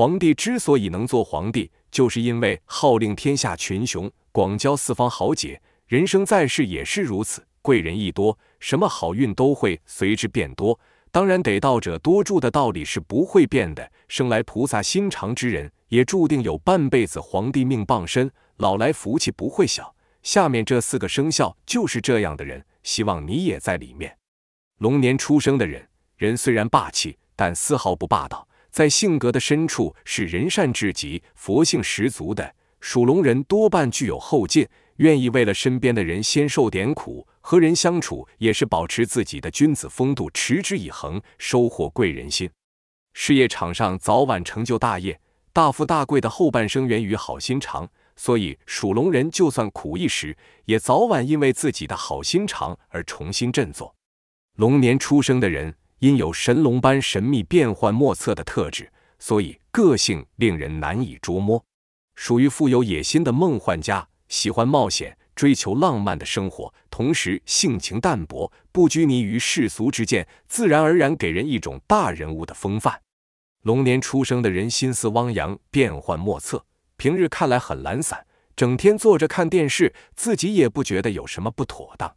皇帝之所以能做皇帝，就是因为号令天下群雄，广交四方豪杰。人生在世也是如此，贵人一多，什么好运都会随之变多。当然，得道者多助的道理是不会变的。生来菩萨心肠之人，也注定有半辈子皇帝命傍身，老来福气不会小。下面这四个生肖就是这样的人，希望你也在里面。龙年出生的人，人虽然霸气，但丝毫不霸道。在性格的深处，是人善至极、佛性十足的属龙人，多半具有后劲，愿意为了身边的人先受点苦。和人相处也是保持自己的君子风度，持之以恒，收获贵人心。事业场上早晚成就大业，大富大贵的后半生源于好心肠。所以属龙人就算苦一时，也早晚因为自己的好心肠而重新振作。龙年出生的人。因有神龙般神秘变幻莫测的特质，所以个性令人难以捉摸，属于富有野心的梦幻家，喜欢冒险，追求浪漫的生活，同时性情淡泊，不拘泥于世俗之见，自然而然给人一种大人物的风范。龙年出生的人心思汪洋，变幻莫测，平日看来很懒散，整天坐着看电视，自己也不觉得有什么不妥当。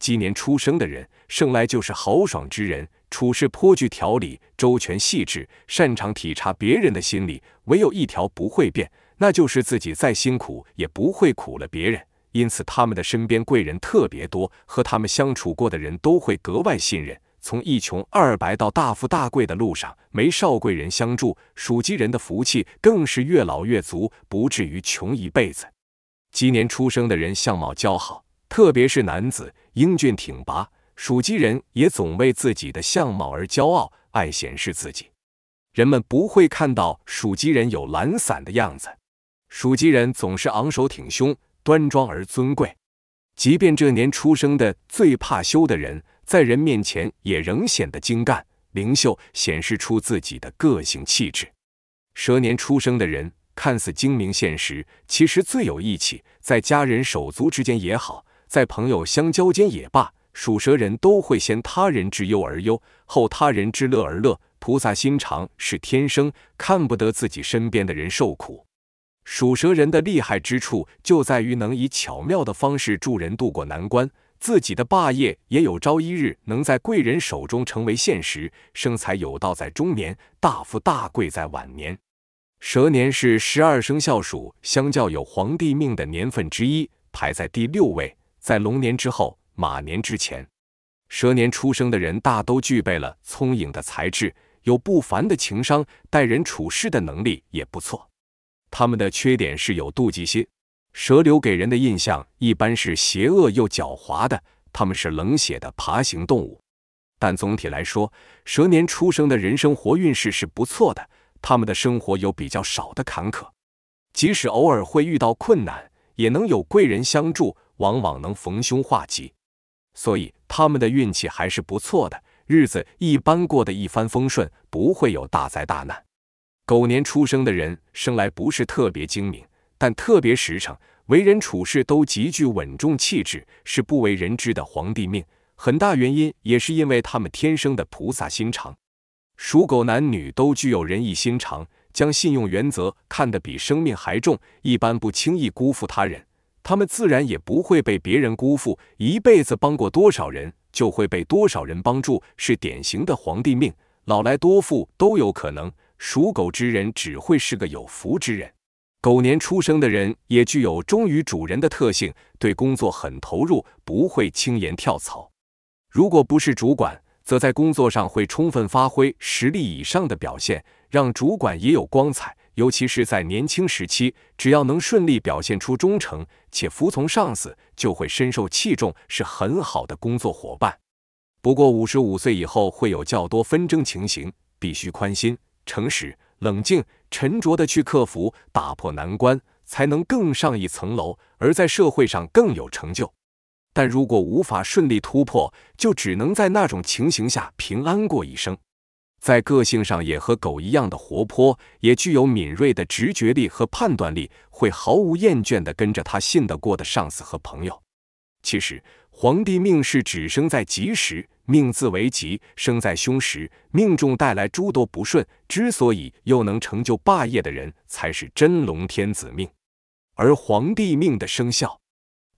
鸡年出生的人，生来就是豪爽之人。处事颇具条理、周全细致，擅长体察别人的心理。唯有一条不会变，那就是自己再辛苦也不会苦了别人。因此，他们的身边贵人特别多，和他们相处过的人都会格外信任。从一穷二白到大富大贵的路上，没少贵人相助。属鸡人的福气更是越老越足，不至于穷一辈子。鸡年出生的人相貌姣好，特别是男子，英俊挺拔。属鸡人也总为自己的相貌而骄傲，爱显示自己。人们不会看到属鸡人有懒散的样子，属鸡人总是昂首挺胸，端庄而尊贵。即便这年出生的最怕羞的人，在人面前也仍显得精干灵秀，显示出自己的个性气质。蛇年出生的人看似精明现实，其实最有义气，在家人手足之间也好，在朋友相交间也罢。属蛇人都会先他人之忧而忧，后他人之乐而乐。菩萨心肠是天生，看不得自己身边的人受苦。属蛇人的厉害之处就在于能以巧妙的方式助人渡过难关，自己的霸业也有朝一日能在贵人手中成为现实。生财有道，在中年大富大贵在晚年。蛇年是十二生肖属相较有皇帝命的年份之一，排在第六位，在龙年之后。马年之前，蛇年出生的人大都具备了聪颖的才智，有不凡的情商，待人处事的能力也不错。他们的缺点是有妒忌心。蛇留给人的印象一般是邪恶又狡猾的，他们是冷血的爬行动物。但总体来说，蛇年出生的人生活运势是不错的，他们的生活有比较少的坎坷，即使偶尔会遇到困难，也能有贵人相助，往往能逢凶化吉。所以他们的运气还是不错的，日子一般过得一帆风顺，不会有大灾大难。狗年出生的人生来不是特别精明，但特别实诚，为人处事都极具稳重气质，是不为人知的皇帝命。很大原因也是因为他们天生的菩萨心肠。属狗男女都具有仁义心肠，将信用原则看得比生命还重，一般不轻易辜负他人。他们自然也不会被别人辜负，一辈子帮过多少人，就会被多少人帮助，是典型的皇帝命，老来多富都有可能。属狗之人只会是个有福之人，狗年出生的人也具有忠于主人的特性，对工作很投入，不会轻言跳槽。如果不是主管，则在工作上会充分发挥实力以上的表现，让主管也有光彩。尤其是在年轻时期，只要能顺利表现出忠诚且服从上司，就会深受器重，是很好的工作伙伴。不过，五十五岁以后会有较多纷争情形，必须宽心、诚实、冷静、沉着地去克服，打破难关，才能更上一层楼，而在社会上更有成就。但如果无法顺利突破，就只能在那种情形下平安过一生。在个性上也和狗一样的活泼，也具有敏锐的直觉力和判断力，会毫无厌倦地跟着他信得过的上司和朋友。其实，皇帝命是只生在吉时，命字为吉，生在凶时，命中带来诸多不顺。之所以又能成就霸业的人才是真龙天子命，而皇帝命的生肖、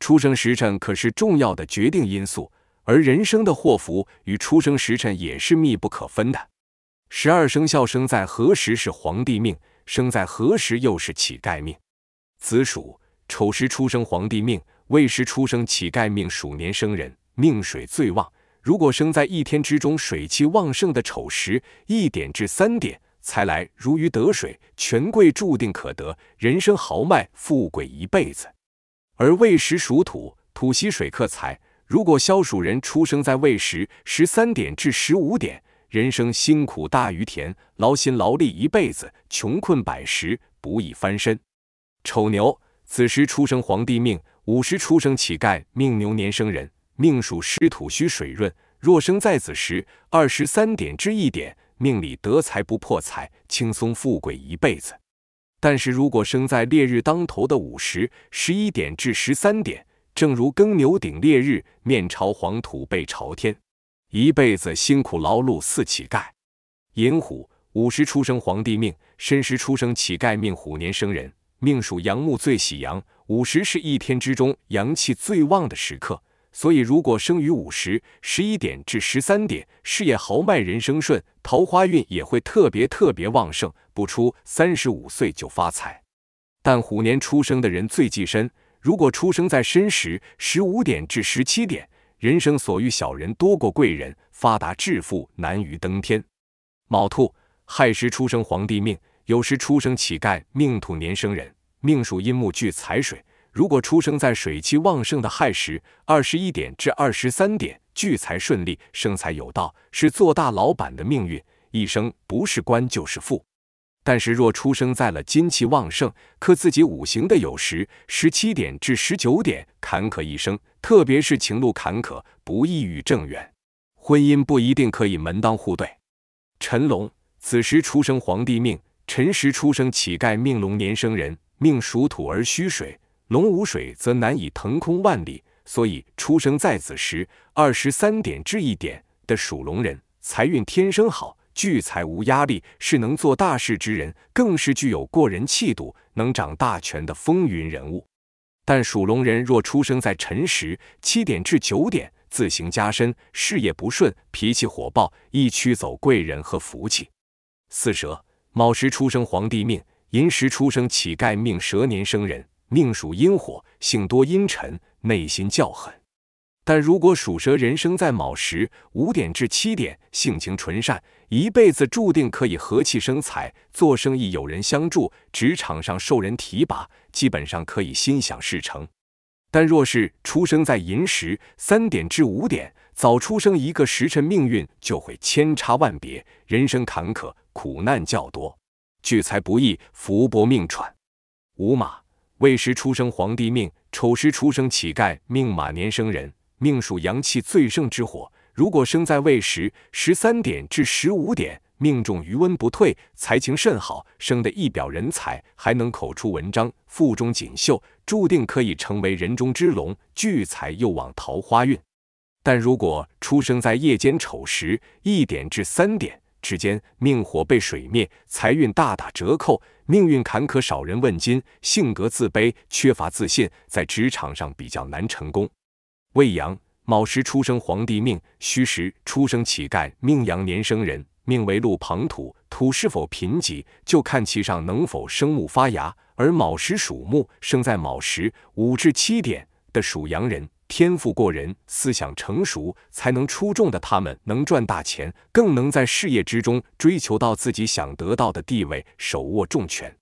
出生时辰可是重要的决定因素，而人生的祸福与出生时辰也是密不可分的。十二生肖生在何时是皇帝命，生在何时又是乞丐命。子鼠丑时出生皇帝命，未时出生乞丐命。鼠年生人命水最旺，如果生在一天之中水气旺盛的丑时，一点至三点，财来如鱼得水，权贵注定可得，人生豪迈，富贵一辈子。而未时属土，土喜水克财，如果肖鼠人出生在未时，十三点至十五点。人生辛苦大于甜，劳心劳力一辈子，穷困百十，不易翻身。丑牛子时出生皇帝命，午时出生乞丐命。牛年生人命属湿土需水润，若生在子时二十三点至一点，命里得财不破财，轻松富贵一辈子。但是如果生在烈日当头的午时十一点至十三点，正如耕牛顶烈日，面朝黄土背朝天。一辈子辛苦劳碌似乞丐。寅虎，午时出生皇帝命，申时出生乞丐命。虎年生人命属阳木，最喜阳。午时是一天之中阳气最旺的时刻，所以如果生于午时，十一点至十三点，事业豪迈，人生顺，桃花运也会特别特别旺盛，不出三十五岁就发财。但虎年出生的人最忌申，如果出生在申时，十五点至十七点。人生所遇小人多过贵人，发达致富难于登天。卯兔亥时出生皇帝命，有时出生乞丐命。兔年生人，命属阴木聚财水。如果出生在水气旺盛的亥时，二十一点至二十三点聚财顺利，生财有道，是做大老板的命运，一生不是官就是富。但是若出生在了金气旺盛、克自己五行的酉时（十七点至十九点），坎坷一生，特别是情路坎坷，不易遇正缘，婚姻不一定可以门当户对。辰龙此时出生皇帝命，辰时出生乞丐命。龙年生人命属土而虚水，龙无水则难以腾空万里，所以出生在子时（二十三点至一点）的属龙人，财运天生好。聚财无压力，是能做大事之人，更是具有过人气度、能掌大权的风云人物。但属龙人若出生在辰时七点至九点，自行加身，事业不顺，脾气火爆，易驱走贵人和福气。四蛇，卯时出生皇帝命，寅时出生乞丐命。蛇年生人命属阴火，性多阴沉，内心较狠。但如果属蛇人生在卯时五点至七点，性情纯善，一辈子注定可以和气生财，做生意有人相助，职场上受人提拔，基本上可以心想事成。但若是出生在寅时三点至五点，早出生一个时辰，命运就会千差万别，人生坎坷，苦难较多，聚财不易，福薄命喘。午马未时出生皇帝命，丑时出生乞丐命，马年生人。命属阳气最盛之火，如果生在未时十三点至十五点，命中余温不退，才情甚好，生得一表人才，还能口出文章，腹中锦绣，注定可以成为人中之龙，聚财又旺桃花运。但如果出生在夜间丑时一点至三点之间，命火被水灭，财运大打折扣，命运坎坷，少人问津，性格自卑，缺乏自信，在职场上比较难成功。未羊卯时出生皇帝命，戌时出生乞丐命。羊年生人命为禄旁土，土是否贫瘠，就看其上能否生木发芽。而卯时属木，生在卯时五至七点的属羊人，天赋过人，思想成熟，才能出众的他们能赚大钱，更能在事业之中追求到自己想得到的地位，手握重权。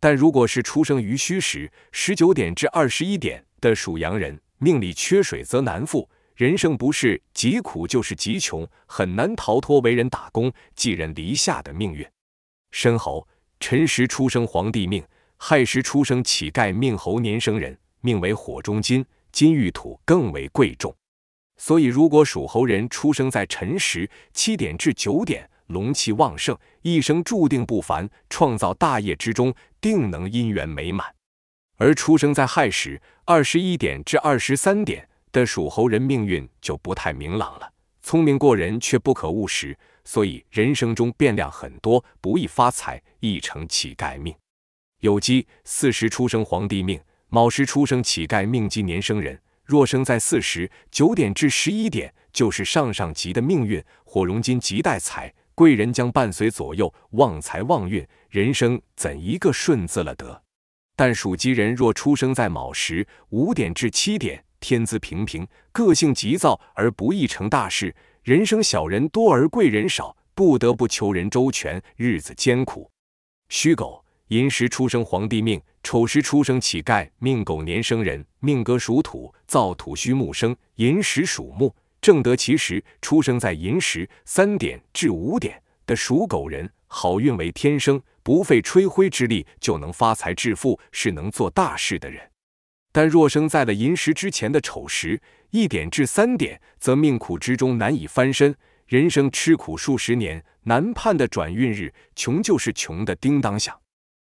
但如果是出生于戌时十九点至二十一点的属羊人。命里缺水则难富，人生不是疾苦就是疾穷，很难逃脱为人打工、寄人篱下的命运。申猴、辰时出生皇帝命，亥时出生乞丐命。猴年生人命为火中金，金玉土更为贵重。所以，如果属猴人出生在辰时七点至九点，龙气旺盛，一生注定不凡，创造大业之中，定能姻缘美满。而出生在亥时二十一点至二十三点的属猴人命运就不太明朗了，聪明过人却不可务实，所以人生中变量很多，不易发财，易成乞丐命。酉鸡巳时出生皇帝命，卯时出生乞丐命。鸡年生人，若生在巳时九点至十一点，就是上上级的命运，火融金，极带财，贵人将伴随左右，旺财旺运，人生怎一个顺字了得。但属鸡人若出生在卯时五点至七点，天资平平，个性急躁而不易成大事，人生小人多而贵人少，不得不求人周全，日子艰苦。戌狗寅时出生皇帝命，丑时出生乞丐命。狗年生人命格属土，造土需木生，寅时属木，正得其时。出生在寅时三点至五点的属狗人，好运为天生。不费吹灰之力就能发财致富，是能做大事的人。但若生在了寅时之前的丑时，一点至三点，则命苦之中难以翻身，人生吃苦数十年，难盼的转运日，穷就是穷的叮当响。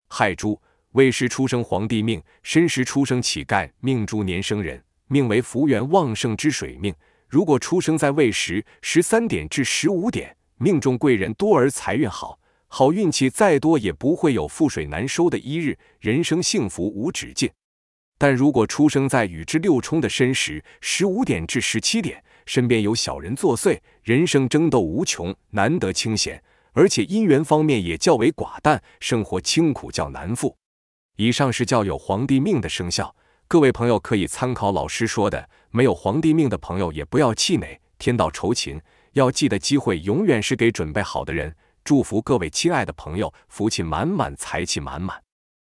亥猪未时出生皇帝命，申时出生乞丐命，猪年生人命为福源旺盛之水命。如果出生在未时，十三点至十五点，命中贵人多而财运好。好运气再多也不会有覆水难收的一日，人生幸福无止境。但如果出生在与之六冲的申时（十五点至十七点），身边有小人作祟，人生争斗无穷，难得清闲，而且姻缘方面也较为寡淡，生活清苦较难富。以上是叫有皇帝命的生肖，各位朋友可以参考老师说的。没有皇帝命的朋友也不要气馁，天道酬勤，要记得机会永远是给准备好的人。祝福各位亲爱的朋友，福气满满，财气满满。